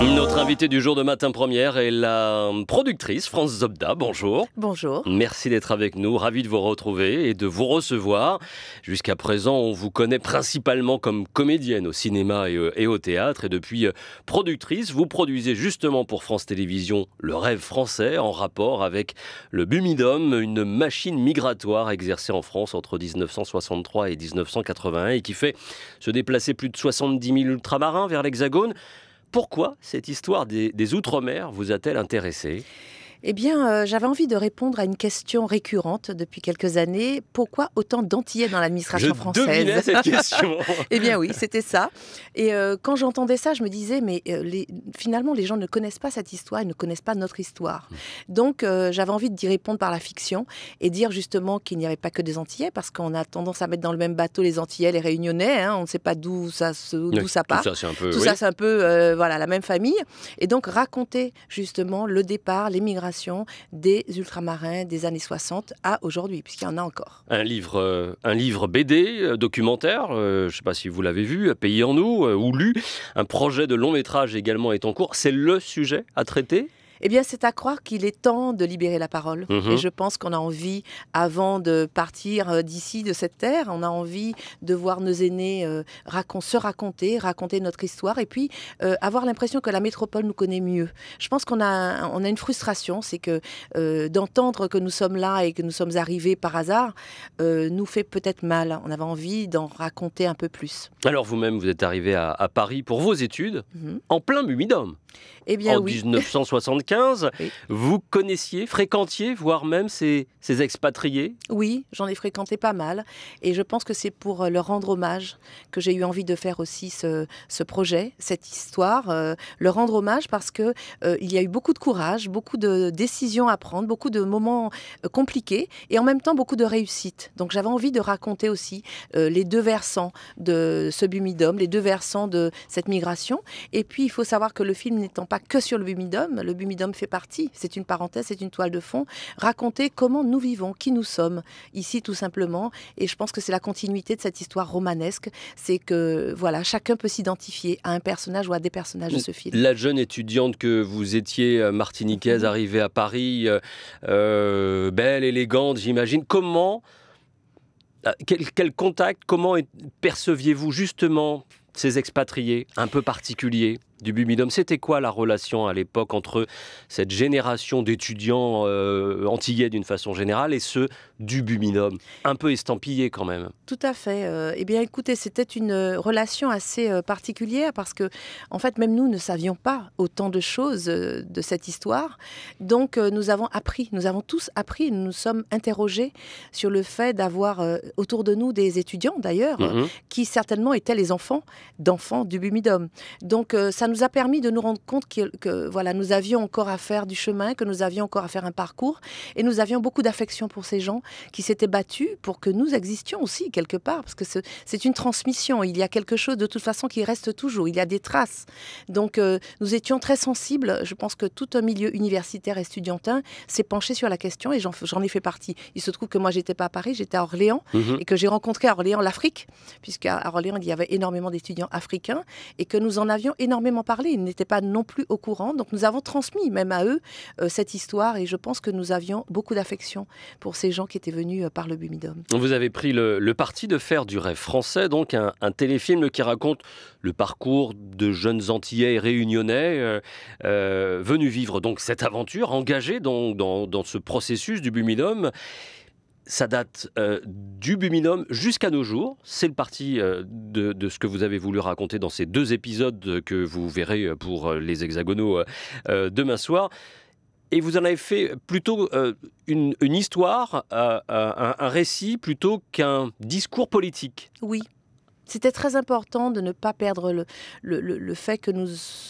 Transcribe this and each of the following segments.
Notre invitée du jour de matin première est la productrice France Zobda. Bonjour. Bonjour. Merci d'être avec nous. Ravi de vous retrouver et de vous recevoir. Jusqu'à présent, on vous connaît principalement comme comédienne au cinéma et euh, au théâtre. Et depuis euh, productrice, vous produisez justement pour France Télévisions Le rêve français en rapport avec le Bumidum, une machine migratoire exercée en France entre 1963 et 1981 et qui fait se déplacer plus de 70 000 ultramarins vers l'Hexagone. Pourquoi cette histoire des, Outre-mer vous a-t-elle intéressé eh bien, euh, j'avais envie de répondre à une question récurrente depuis quelques années. Pourquoi autant d'antillais dans l'administration française cette question Eh bien oui, c'était ça. Et euh, quand j'entendais ça, je me disais, mais euh, finalement, les gens ne connaissent pas cette histoire, ils ne connaissent pas notre histoire. Hmm. Donc, j'avais envie d'y répondre par la fiction et dire justement qu'il n'y avait pas que des antillais, parce qu'on a tendance à mettre dans le même bateau les antillais, les réunionnais. Hein. on ne sait pas d'où ça, ça part. Tout ça, c'est un peu, un peu voilà, la même famille. Et donc, raconter justement le départ, l'émigration des ultramarins des années 60 à aujourd'hui, puisqu'il y en a encore. Un livre, euh, un livre BD, euh, documentaire, euh, je ne sais pas si vous l'avez vu, Pays en nous, ou lu. Un projet de long métrage également est en cours. C'est le sujet à traiter eh bien, c'est à croire qu'il est temps de libérer la parole. Mhm. Et je pense qu'on a envie, avant de partir euh, d'ici, de cette terre, on a envie de voir nos aînés euh, se raconter, raconter notre histoire, et puis euh, avoir l'impression que la métropole nous connaît mieux. Je pense qu'on a, on a une frustration, c'est que d'entendre que nous sommes là et que nous sommes arrivés par hasard nous fait peut-être mal. On avait envie d'en raconter un peu plus. Alors vous-même, vous êtes arrivé à, Paris pour vos études, mhm. en plein Mumidome. Eh bien, en oui. Vous connaissiez, fréquentiez, voire même ces, ces expatriés Oui, j'en ai fréquenté pas mal. Et je pense que c'est pour euh, leur rendre hommage que j'ai eu envie de faire aussi ce, ce projet, cette histoire. le euh, leur rendre hommage parce que euh, il y a eu beaucoup de courage, beaucoup de décisions à prendre, beaucoup de moments compliqués et en même temps beaucoup de réussites. Donc j'avais envie de raconter aussi les deux versants de ce Bumidum, les deux versants de cette migration. Et puis il faut savoir que le film n'étant pas que sur le Bumidum, le Bumidum fait partie. C'est une parenthèse, c'est une toile de fond. Raconter comment nous vivons, qui nous sommes ici tout simplement. Et je pense que c'est la continuité de cette histoire romanesque. C'est que voilà, chacun peut s'identifier à un personnage ou à des personnages de ce film. La jeune étudiante que vous étiez, euh, martiniquaise, mhm. arrivée à Paris, euh, euh, belle, élégante, j'imagine. Comment quel, quel, contact Comment perceviez-vous justement ces expatriés un peu particuliers du Bumidum. C'était quoi la relation à l'époque entre cette génération d'étudiants euh, antillais d'une façon générale et ceux du Bumidum Un peu estampillés quand même. Tout à fait. Euh, eh bien écoutez, c'était une euh, relation assez particulière parce que en fait même nous ne savions pas autant de choses de cette histoire. Donc nous avons appris, nous avons tous appris, nous nous sommes interrogés sur le fait d'avoir autour de nous des étudiants d'ailleurs mm-hmm. qui certainement étaient les enfants d'enfants du Bumidum. Donc ça nous a permis de nous rendre compte que, voilà, nous avions encore à faire du chemin, que nous avions encore à faire un parcours, et nous avions beaucoup d'affection pour ces gens qui s'étaient battus pour que nous existions aussi quelque part, parce que c'est une transmission. Il y a quelque chose de toute façon qui reste toujours. Il y a des traces. Donc euh, nous étions très sensibles. Je pense que tout un milieu universitaire et estudiantin s'est penché sur la question, et j'en ai fait partie. Il se trouve que moi j'étais pas à Paris, j'étais à Orléans, mhm. et que j'ai rencontré à Orléans l'Afrique, puisqu'à Orléans il y avait énormément d'étudiants africains, et que nous en avions énormément parler. Ils n'étaient pas non plus au courant. Donc nous avons transmis même à eux euh, cette histoire et je pense que nous avions beaucoup d'affection pour ces gens qui étaient venus euh, par le Bumidome. Vous avez pris le, parti de faire du rêve français, donc un, téléfilm qui raconte le parcours de jeunes Antillais Réunionnais euh, venus vivre donc cette aventure, engagés dans, dans, dans ce processus du Bumidome ça date euh, du Buminum jusqu'à nos jours. C'est le parti euh, de, ce que vous avez voulu raconter dans ces deux épisodes que vous verrez euh, pour les hexagonaux demain soir. Et vous en avez fait plutôt une, histoire, un, un récit, plutôt qu'un discours politique. Oui. C'était très important de ne pas perdre le, fait que nous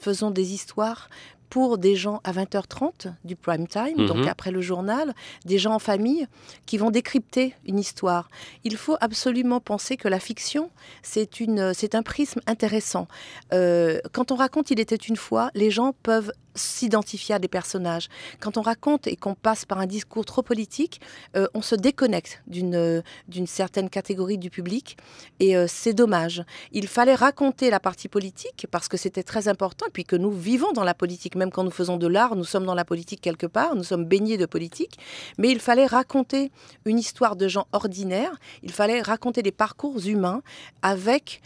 faisons des histoires, pour des gens à 20h30 du prime time, donc mhm. après le journal, des gens en famille qui vont décrypter une histoire. Il faut absolument penser que la fiction, c'est un prisme intéressant. Euh, quand on raconte Il était une fois, les gens peuvent s'identifier à des personnages. Quand on raconte et qu'on passe par un discours trop politique, euh, on se déconnecte d'une euh, d'une certaine catégorie du public et euh, c'est dommage. Il fallait raconter la partie politique parce que c'était très important et puis que nous vivons dans la politique, même quand nous faisons de l'art, nous sommes dans la politique quelque part, nous sommes baignés de politique, mais il fallait raconter une histoire de gens ordinaires, il fallait raconter des parcours humains avec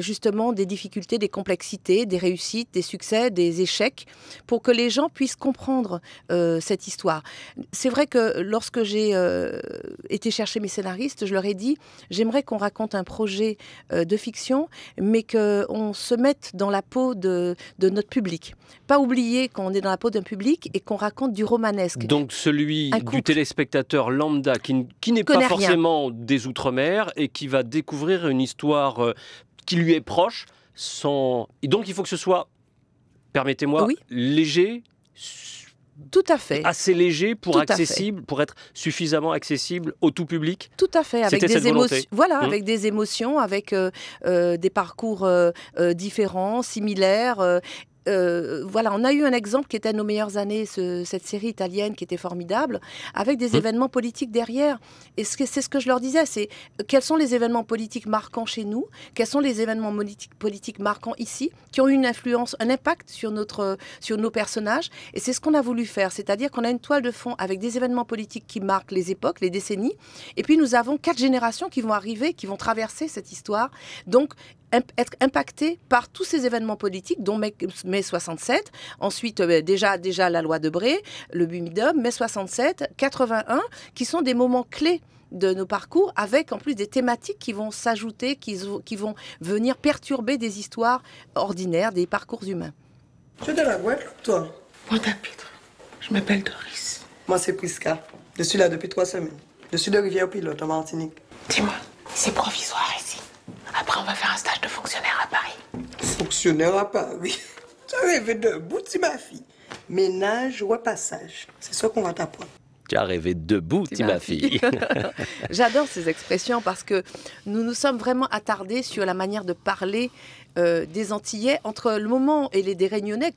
justement des difficultés, des complexités, des réussites, des succès, des échecs pour que les gens puissent comprendre euh, cette histoire. C'est vrai que lorsque j'ai euh, été chercher mes scénaristes, je leur ai dit j'aimerais qu'on raconte un projet euh, de fiction, mais qu'on se mette dans la peau de, de notre public. Pas oublier qu'on est dans la peau d'un public et qu'on raconte du romanesque. Donc celui du téléspectateur lambda qui, n'est pas forcément des Outre-mer et qui va découvrir une histoire qui lui est proche. Sans... Et donc il faut que ce soit permettez-moi, léger tout à fait. Assez léger pour accessible, pour être suffisamment accessible au tout public. Tout à fait, avec des émotions. Voilà, mmh. avec des émotions, avec euh, euh, des parcours euh, différents, similaires, euh, voilà, on a eu un exemple qui était nos meilleures années, cette série italienne qui était formidable, avec des mmh. événements politiques derrière. Et c'est ce que je leur disais, c'est quels sont les événements politiques marquants chez nous, quels sont les événements politiques, marquants ici, qui ont eu une influence, un impact sur, notre, sur nos personnages. Et c'est ce qu'on a voulu faire, c'est-à-dire qu'on a une toile de fond avec des événements politiques qui marquent les époques, les décennies. Et puis nous avons quatre générations qui vont arriver, qui vont traverser cette histoire, donc être impactées par tous ces événements politiques, dont 67. Ensuite, euh, déjà, déjà la loi de Bré, le Bumidum, mai 67, 81, qui sont des moments clés de nos parcours, avec en plus des thématiques qui vont s'ajouter, qui, qui, vont venir perturber des histoires ordinaires, des parcours humains. Tu es de la Guadeloupe, toi Moi, Pietre Je m'appelle Doris. Moi, c'est Prisca. Je suis là depuis trois semaines. Je suis de Rivière-Pilote, en Martinique. Dis-moi, c'est provisoire ici. Après, on va faire un stage de fonctionnaire à Paris. Fonctionnaire à Paris rêvé debout, tu ma fille. Ménage ou passage. C'est ça qu'on va t'apprendre. Tu as rêvé debout, tu ma fille. J'adore ces expressions parce que nous nous sommes vraiment attardés sur la manière de parler euh, des Antillais entre le moment et les des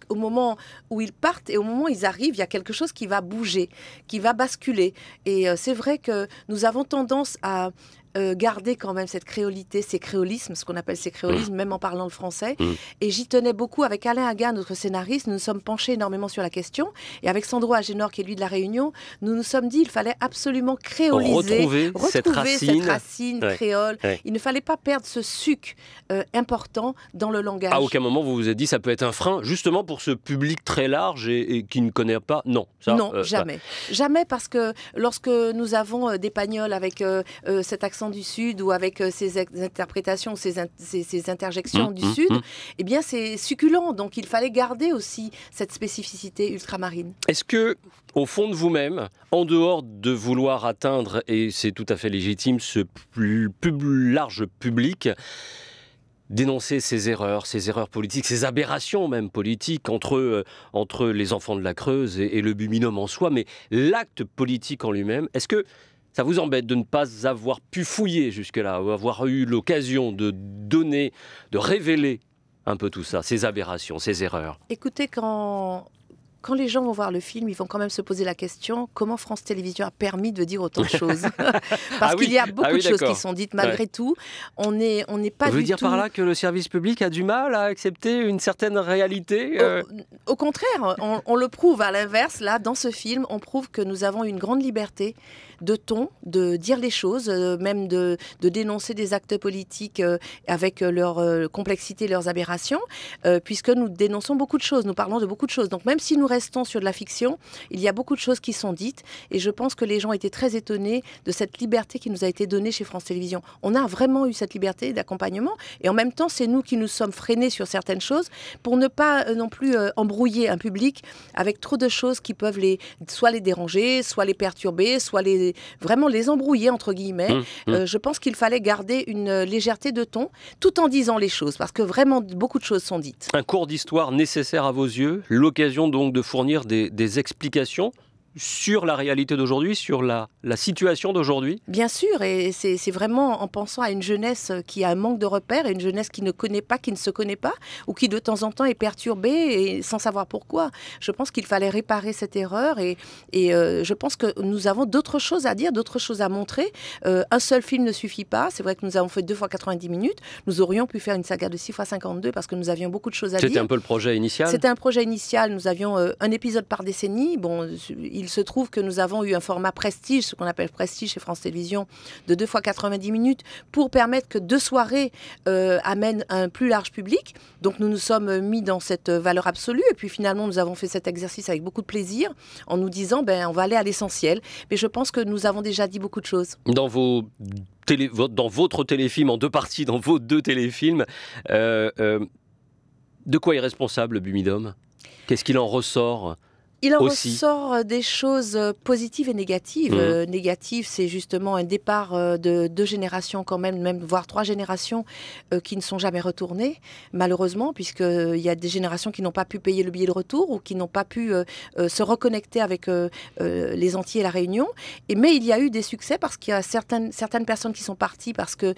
au moment où ils partent et au moment où ils arrivent, il y a quelque chose qui va bouger, qui va basculer. Et euh, c'est vrai que nous avons tendance à, euh, garder quand même cette créolité, ces créolismes, ce qu'on appelle ces créolismes, mmh. même en parlant le français. Mmh. Et j'y tenais beaucoup avec Alain Haga, notre scénariste. Nous nous sommes penchés énormément sur la question. Et avec Sandro Agénor, qui est lui de La Réunion, nous nous sommes dit il fallait absolument créoliser, retrouver, cette racine, créole. Il ne fallait pas perdre ce suc euh, important dans le langage. À aucun moment vous vous êtes dit ça peut être un frein, justement pour ce public très large et, qui ne connaît pas. Non, ça, Non, euh, jamais. Jamais parce que lorsque nous avons des pagnols avec cet accent du Sud ou avec euh, ses interprétations, ses, interjections mmh, du mmh, Sud, mmh. eh bien c'est succulent. Donc il fallait garder aussi cette spécificité ultramarine. Est-ce que, au fond de vous-même, en dehors de vouloir atteindre, et c'est tout à fait légitime, ce plus, large public, dénoncer ces erreurs, ces erreurs politiques, ces aberrations même politiques entre, euh, entre les enfants de la Creuse et, et le Buminum en soi, mais l'acte politique en lui-même, est-ce que ça vous embête de ne pas avoir pu fouiller jusque-là, ou avoir eu l'occasion de donner, de révéler un peu tout ça, ces aberrations, ces erreurs Écoutez, quand quand les gens vont voir le film, ils vont quand même se poser la question comment France Télévisions a permis de dire autant de choses ah Parce qu'il y a beaucoup ah de choses qui sont dites malgré tout. On n'est on n'est pas. Vous voulez dire par là que le service public a du mal à accepter une certaine réalité au, euh contraire, on, le prouve. À l'inverse, là, dans ce film, on prouve que nous avons une grande liberté de ton, de dire les choses, euh, même de, dénoncer des actes politiques euh, avec leur complexité, leurs aberrations, puisque nous dénonçons beaucoup de choses, nous parlons de beaucoup de choses. Donc même si nous restons sur de la fiction, il y a beaucoup de choses qui sont dites et je pense que les gens étaient très étonnés de cette liberté qui nous a été donnée chez France Télévisions. On a vraiment eu cette liberté d'accompagnement et en même temps, c'est nous qui nous sommes freinés sur certaines choses pour ne pas euh, non plus euh, embrouiller un public avec trop de choses qui peuvent les soit les déranger, soit les perturber, soit les vraiment les embrouiller entre guillemets. Mmh, mmh. Euh, je pense qu'il fallait garder une légèreté de ton tout en disant les choses parce que vraiment beaucoup de choses sont dites. Un cours d'histoire nécessaire à vos yeux, l'occasion donc de fournir des, des explications sur la réalité d'aujourd'hui, sur la, la situation d'aujourd'hui Bien sûr, et c'est vraiment en pensant à une jeunesse qui a un manque de repères, et une jeunesse qui ne connaît pas, qui ne se connaît pas, ou qui de temps en temps est perturbée et sans savoir pourquoi. Je pense qu'il fallait réparer cette erreur, et, et euh, je pense que nous avons d'autres choses à dire, d'autres choses à montrer. Euh, un seul film ne suffit pas, c'est vrai que nous avons fait deux fois 90 minutes, nous aurions pu faire une saga de 6 fois 52 parce que nous avions beaucoup de choses à dire. C'était un peu le projet initial C'était un projet initial, nous avions euh, un épisode par décennie, bon... Il il se trouve que nous avons eu un format prestige, ce qu'on appelle prestige chez France Télévisions, de 2 fois 90 minutes, pour permettre que deux soirées euh, amènent un plus large public. Donc nous nous sommes mis dans cette valeur absolue. Et puis finalement, nous avons fait cet exercice avec beaucoup de plaisir, en nous disant, ben, on va aller à l'essentiel. Mais je pense que nous avons déjà dit beaucoup de choses. Dans vos Télé, dans votre téléfilm, en deux parties, dans vos deux téléfilms. Euh, euh, de quoi est responsable Bumidom Qu'est-ce qu'il en ressort il en ressort euh, des choses euh, positives et négatives. Mhm. Euh, Négative, c'est justement un départ de deux générations quand même, même voire trois générations qui ne sont jamais retournées, malheureusement, puisqu'il y a des générations qui n'ont pas pu payer le billet de retour ou qui n'ont pas pu se reconnecter avec les Antilles et la Réunion. mais il y a eu des succès parce qu'il y a certaines, personnes qui sont parties parce que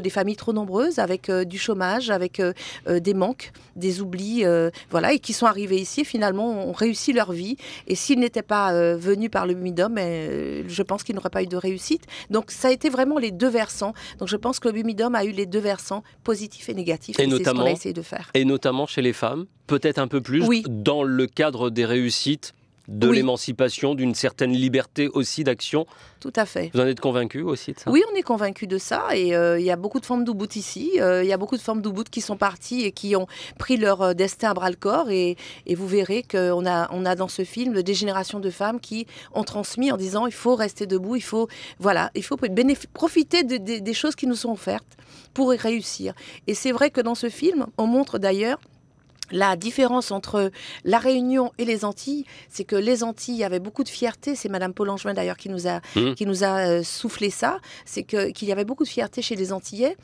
des familles trop nombreuses, avec du chômage, avec des manques, des oublis, voilà, et qui sont arrivées ici et finalement ont réussi leur vie et s'il n'était pas euh, venu par le Bumidome, ben, euh, je pense qu'il n'aurait pas eu de réussite. Donc ça a été vraiment les deux versants. Donc je pense que le Bumidome a eu les deux versants, positifs et négatifs. Et, ce qu'on a essayé de faire. Et notamment chez les femmes, peut-être un peu plus, oui. dans le cadre des réussites de l'émancipation, d'une certaine liberté aussi d'action. Tout à fait. Vous en êtes convaincu aussi de ça Oui, on est convaincu de ça. Et euh, il y a beaucoup de formes d'Oubout ici. Euh, il y a beaucoup de formes d'Oubout qui sont parties et qui ont pris leur euh, destin à bras le corps. Et, vous verrez qu'on a, on a dans ce film des générations de femmes qui ont transmis en disant il faut rester debout, il faut, voilà, il faut profiter des choses qui nous sont offertes pour réussir. Et c'est vrai que dans ce film, on montre d'ailleurs la différence entre la Réunion et les Antilles, c'est que les Antilles avaient beaucoup de fierté. C'est Madame Paul d'ailleurs qui nous a mmh. qui nous a euh, soufflé ça. C'est que qu'il y avait beaucoup de fierté chez les Antillais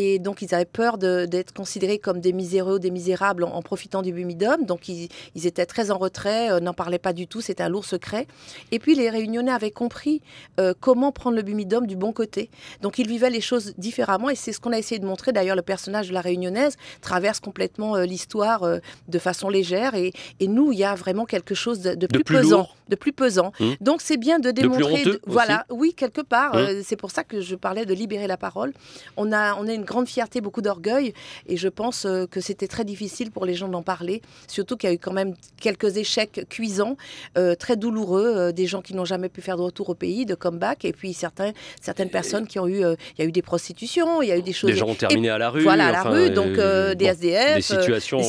et donc, ils avaient peur d'être considérés comme des miséreux, des misérables en, profitant du bumidum. Donc, ils, étaient très en retrait, euh, n'en parlaient pas du tout. C'était un lourd secret. Et puis, les Réunionnais avaient compris euh, comment prendre le bumidum du bon côté. Donc, ils vivaient les choses différemment. Et c'est ce qu'on a essayé de montrer. D'ailleurs, le personnage de la Réunionnaise traverse complètement euh, l'histoire de façon légère. Et, nous, il y a vraiment quelque chose de, plus, pesant de plus pesant. Mmh. Donc c'est bien de démontrer, voilà, oui quelque part. Mmh. Euh, c'est pour ça que je parlais de libérer la parole. On a, on a une grande fierté, beaucoup d'orgueil, et je pense euh, que c'était très difficile pour les gens d'en parler, surtout qu'il y a eu quand même quelques échecs cuisants, euh, très douloureux, des gens qui n'ont jamais pu faire de retour au pays, de comeback, et puis certains, certaines personnes qui ont eu, il y a eu des prostitutions, il y a eu des choses. Des gens ont terminé à la rue. Voilà, à la rue, donc des SDF, des situations,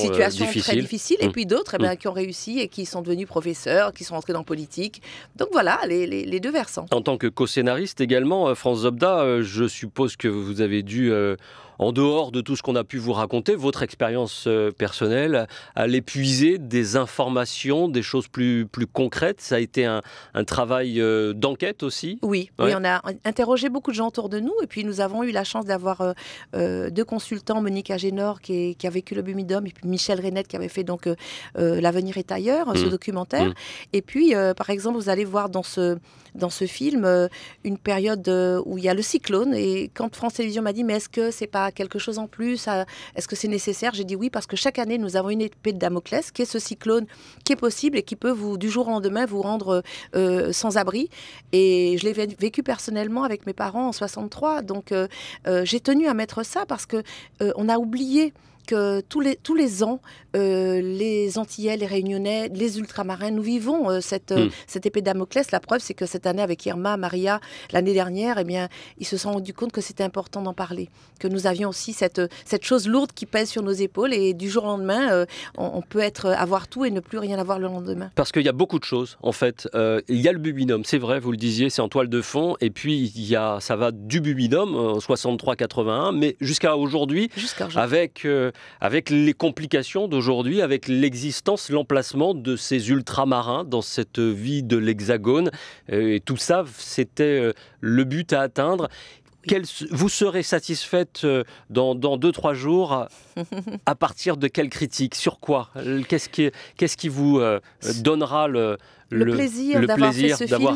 très difficiles, et mmh. puis d'autres eh ben, qui ont réussi et qui sont devenus professeurs, qui sont rentrés dans politique. Donc voilà, les, deux versants. En tant que co-scénariste également, euh, France Zobda, euh, je suppose que vous avez dû euh, en dehors de tout ce qu'on a pu vous raconter, votre expérience euh, personnelle, à l'épuiser des informations, des choses plus, plus concrètes. Ça a été un, travail euh, d'enquête aussi oui, oui, on a interrogé beaucoup de gens autour de nous et puis nous avons eu la chance d'avoir euh, deux consultants, Monique Agénor qui, a vécu le Bumidum et puis Michel Reynette qui avait fait donc L'avenir est ailleurs, mmh. ce documentaire. Mmh. Et puis, par exemple, vous allez voir dans ce, dans ce film une période où il y a le cyclone et quand France Télévisions m'a dit mais est-ce que c'est pas quelque chose en plus Est-ce que c'est nécessaire J'ai dit oui parce que chaque année, nous avons une épée de Damoclès qui est ce cyclone qui est possible et qui peut vous, du jour au lendemain, vous rendre euh, sans abri. Et je l'ai vécu personnellement avec mes parents en 63. Donc, euh, euh, j'ai tenu à mettre ça parce que on a oublié tous les, tous les ans, euh, les Antillais, les Réunionnais, les Ultramarins, nous vivons euh, euh, hmm. cette, épée Damoclès. La preuve, c'est que cette année, avec Irma, Maria, l'année dernière, eh bien, ils se sont rendus compte que c'était important d'en parler, que nous avions aussi cette, cette chose lourde qui pèse sur nos épaules et du jour au lendemain, on, peut être, avoir tout et ne plus rien avoir le lendemain. Parce qu'il y a beaucoup de choses, en fait. il y a le bubinum, c'est vrai, vous le disiez, c'est en toile de fond, et puis il y a, ça va du bubinum, 63-81, mais jusqu'à aujourd'hui, avec avec les complications d'aujourd'hui, avec l'existence, l'emplacement de ces ultramarins dans cette vie de l'Hexagone. Euh, et tout ça, c'était euh, le but à atteindre. vous serez satisfaite euh, dans deux, trois jours à partir de quelle critique Sur quoi Qu'est-ce qui, qui, vous euh, donnera le, plaisir d'avoir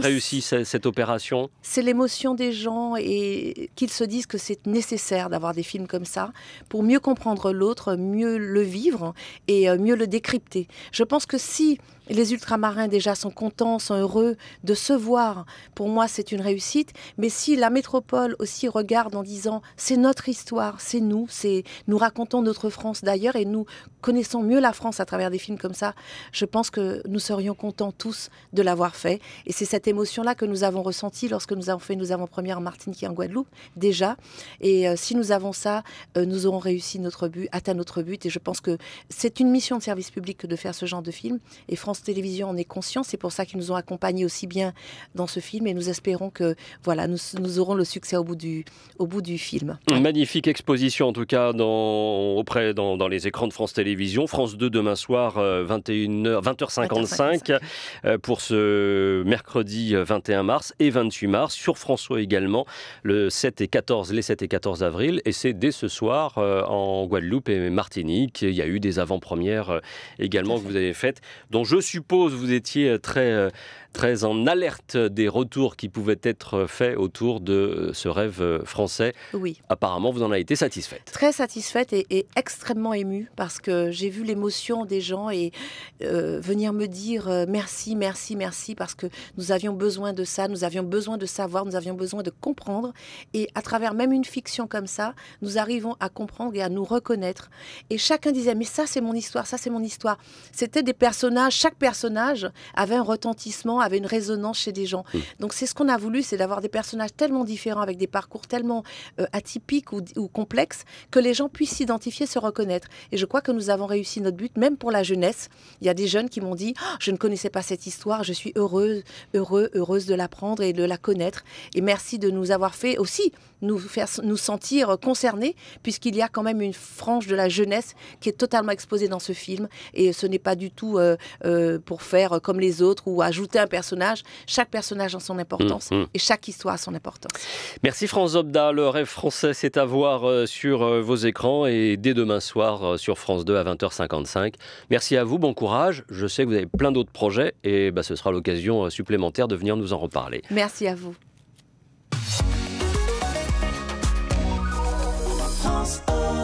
réussi cette, opération C'est l'émotion des gens et qu'ils se disent que c'est nécessaire d'avoir des films comme ça pour mieux comprendre l'autre, mieux le vivre et euh, mieux le décrypter. Je pense que si les ultramarins déjà sont contents, sont heureux de se voir, pour moi c'est une réussite, mais si la métropole aussi regarde en disant c'est notre histoire, c'est nous, c'est nous racontons nos France d'ailleurs et nous connaissons mieux la France à travers des films comme ça, je pense que nous serions contents tous de l'avoir fait. Et c'est cette émotion-là que nous avons ressentie lorsque nous avons fait nous avons première en Martinique et en Guadeloupe déjà. Et euh, si nous avons ça, euh, nous aurons réussi notre but, atteint notre but. Et je pense que c'est une mission de service public que de faire ce genre de film. Et France Télévisions en est consciente. C'est pour ça qu'ils nous ont accompagnés aussi bien dans ce film. Et nous espérons que voilà, nous, aurons le succès au bout du, au bout du film. Une magnifique exposition en tout cas auprès, dans, dans les écrans de France Télévisions France 2 demain soir, 21h, h 55 pour ce mercredi 21 euh, mars et 28 mars. Sur François également, le 7 et 14, les 7 et 14 avril. Et c'est dès ce soir euh, en Guadeloupe et Martinique. Il y a eu des avant-premières euh, également que vous avez faites, dont je suppose vous étiez très très en alerte des retours qui pouvaient être faits autour de ce rêve français. Oui. Apparemment, vous en avez été satisfaite. Très satisfaite et, extrêmement émue parce que j'ai vu l'émotion des gens et euh, venir me dire euh, merci, merci, merci parce que nous avions besoin de ça, nous avions besoin de savoir, nous avions besoin de comprendre. Et à travers même une fiction comme ça, nous arrivons à comprendre et à nous reconnaître. Et chacun disait mais ça c'est mon histoire, ça c'est mon histoire. C'était des personnages, chaque personnage avait un retentissement avait une résonance chez des gens. Mm. Donc c'est ce qu'on a voulu, c'est d'avoir des personnages tellement différents, avec des parcours tellement euh, atypiques ou, complexes, que les gens puissent s'identifier, se reconnaître. Et je crois que nous avons réussi notre but, même pour la jeunesse. Il y a des jeunes qui m'ont dit, oh, je ne connaissais pas cette histoire, je suis heureuse, heureux, heureuse de l'apprendre et de la connaître. Et merci de nous avoir fait aussi nous faire nous sentir euh, concernés, puisqu'il y a quand même une frange de la jeunesse qui est totalement exposée dans ce film. Et ce n'est pas du tout euh, euh, pour faire comme les autres ou ajouter un personnage. Chaque personnage a son importance mmh, mmh. et chaque histoire a son importance. Merci France Zobda. Le rêve français, c'est à voir sur vos écrans et dès demain soir sur France 2 à 20h55. Merci à vous, bon courage. Je sais que vous avez plein d'autres projets et bah, ce sera l'occasion supplémentaire de venir nous en reparler. Merci à vous. house up.